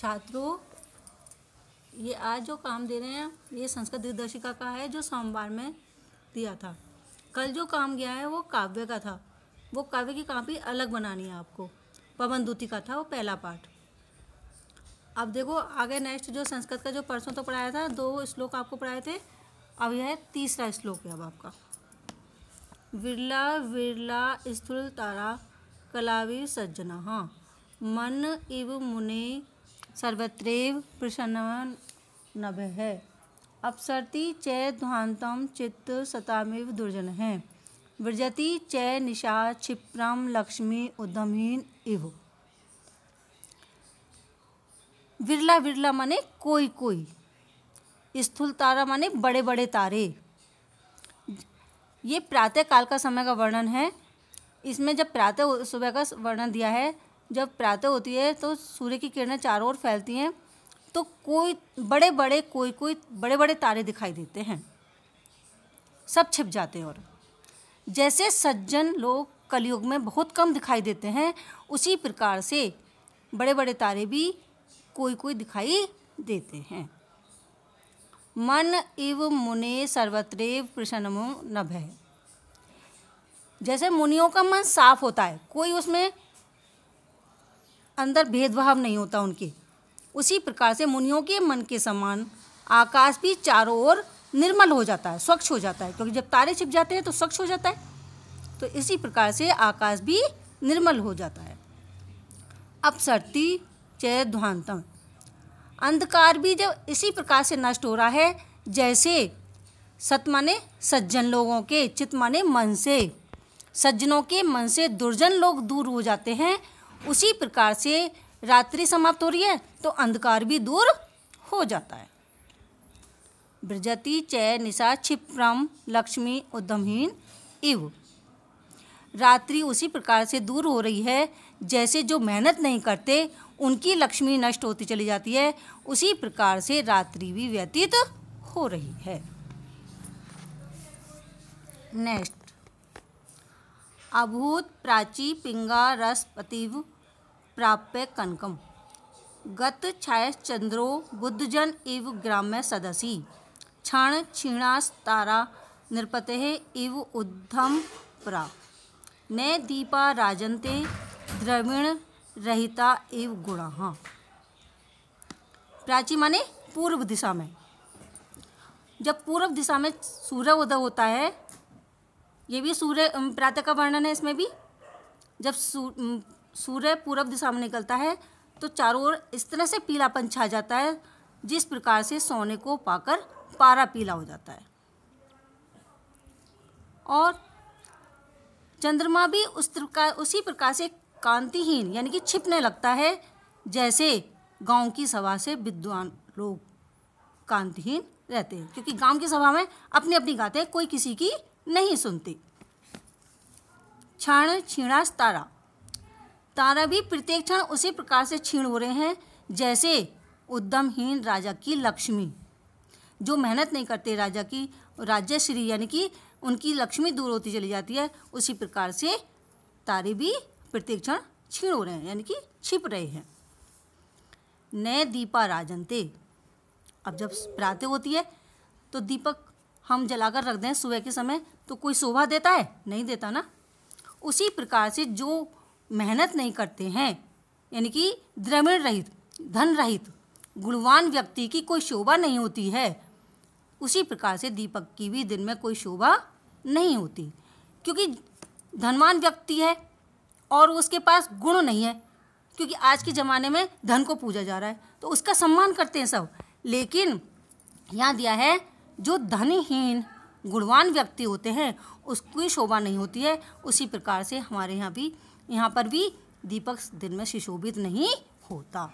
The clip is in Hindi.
छात्रों ये आज जो काम दे रहे हैं ये संस्कृत दिग्दर्शिका का है जो सोमवार में दिया था कल जो काम गया है वो काव्य का था वो काव्य की कापी अलग बनानी है आपको पवन दूती का था वो पहला पार्ट अब देखो आगे नेक्स्ट जो संस्कृत का जो परसों तो पढ़ाया था दो श्लोक आपको पढ़ाए थे अब यह तीसरा श्लोक है अब आपका विरला विरला स्थूल तारा कलावीर सज्जना हाँ मन इव मुने सर्वत्र प्रसन्न नभ है अपसरती च ध्वान्तम चित्त सतामिव दुर्जन है व्रजति च निशा क्षिप्रम लक्ष्मी उद्यमहीन इव विरला विरला माने कोई कोई स्थूल तारा माने बड़े बड़े तारे ये प्रातः काल का समय का वर्णन है इसमें जब प्रातः सुबह का वर्णन दिया है जब प्रातः होती है तो सूर्य की किरणें चारों ओर फैलती हैं तो कोई बड़े बड़े कोई कोई बड़े बड़े तारे दिखाई देते हैं सब छिप जाते हैं और जैसे सज्जन लोग कलयुग में बहुत कम दिखाई देते हैं उसी प्रकार से बड़े बड़े तारे भी कोई कोई दिखाई देते हैं मन इव मुने सर्वत्रेव प्रसन्नमो नभ है जैसे मुनियों का मन साफ होता है कोई उसमें अंदर भेदभाव नहीं होता उनके उसी प्रकार से मुनियों के मन के समान आकाश भी चारों ओर निर्मल हो जाता है स्वच्छ हो जाता है क्योंकि जब तारे छिप जाते हैं तो स्वच्छ हो जाता है तो इसी प्रकार से आकाश भी निर्मल हो जाता है अब सर्ती चय ध्वांतम अंधकार भी जब इसी प्रकार से नष्ट हो रहा है जैसे सत माने सज्जन लोगों के चित माने मन से सज्जनों के मन से दुर्जन लोग दूर हो जाते हैं उसी प्रकार से रात्रि समाप्त हो रही है तो अंधकार भी दूर हो जाता है ब्रजति चय निशा क्षिप्रम लक्ष्मी उद्यमहीन इव रात्रि उसी प्रकार से दूर हो रही है जैसे जो मेहनत नहीं करते उनकी लक्ष्मी नष्ट होती चली जाती है उसी प्रकार से रात्रि भी व्यतीत हो रही है नेक्स्ट अभूत प्राची पिंगा रस पतिव प्राप्य कनकम गत छायाचंद्रो बुद्धजन इव ग्राम्य सदसी क्षण क्षीणास्तारा नृपते इव उद्धम प्रा न दीपा राजन्ते द्रविण रहिता इव गुणा प्राची माने पूर्व दिशा में जब पूर्व दिशा में सूर्य उदय होता है ये भी सूर्य प्रातः का वर्णन है इसमें भी जब सूर्य पूर्व दिशा में निकलता है तो चारों ओर इस तरह से पीलापन छा जाता है जिस प्रकार से सोने को पाकर पारा पीला हो जाता है और चंद्रमा भी उस प्रकार उसी प्रकार से कांतिहीन यानी कि छिपने लगता है जैसे गांव की सभा से विद्वान लोग कांतिहीन रहते हैं क्योंकि गांव की सभा में अपनी अपनी गाते कोई किसी की नहीं सुनती क्षण छीणा तारा तारा भी प्रत्येक क्षण उसी प्रकार से क्षीण हो रहे हैं जैसे उद्यमहीन राजा की लक्ष्मी जो मेहनत नहीं करते राजा की राज्य श्री यानी कि उनकी लक्ष्मी दूर होती चली जाती है उसी प्रकार से तारे भी प्रत्येक क्षण छीण हो रहे हैं यानी कि छिप रहे हैं नए दीपा राजनते अब जब प्रातः होती है तो दीपक हम जलाकर रख दें सुबह के समय तो कोई शोभा देता है नहीं देता ना उसी प्रकार से जो मेहनत नहीं करते हैं यानी कि द्रविण रहित धन रहित गुणवान व्यक्ति की कोई शोभा नहीं होती है उसी प्रकार से दीपक की भी दिन में कोई शोभा नहीं होती क्योंकि धनवान व्यक्ति है और उसके पास गुण नहीं है क्योंकि आज के ज़माने में धन को पूजा जा रहा है तो उसका सम्मान करते हैं सब लेकिन यहाँ दिया है जो धनहीन गुणवान व्यक्ति होते हैं उसकी शोभा नहीं होती है उसी प्रकार से हमारे यहाँ भी यहाँ पर भी दीपक दिन में सुशोभित नहीं होता